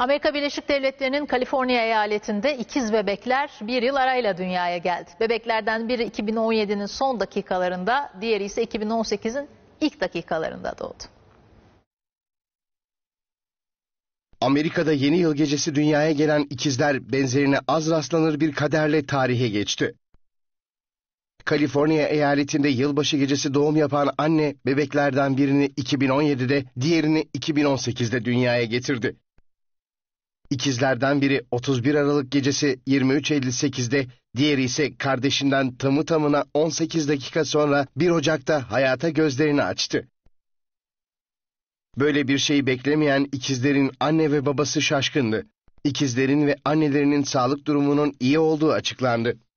Amerika Birleşik Devletleri'nin Kaliforniya eyaletinde ikiz bebekler bir yıl arayla dünyaya geldi. Bebeklerden biri 2017'nin son dakikalarında, diğeri ise 2018'in ilk dakikalarında doğdu. Amerika'da yeni yıl gecesi dünyaya gelen ikizler benzerine az rastlanır bir kaderle tarihe geçti. Kaliforniya eyaletinde yılbaşı gecesi doğum yapan anne bebeklerden birini 2017'de, diğerini 2018'de dünyaya getirdi. İkizlerden biri 31 Aralık gecesi 23.58'de, diğeri ise kardeşinden tamı tamına 18 dakika sonra 1 Ocak'ta hayata gözlerini açtı. Böyle bir şeyi beklemeyen ikizlerin anne ve babası şaşkındı. İkizlerin ve annelerinin sağlık durumunun iyi olduğu açıklandı.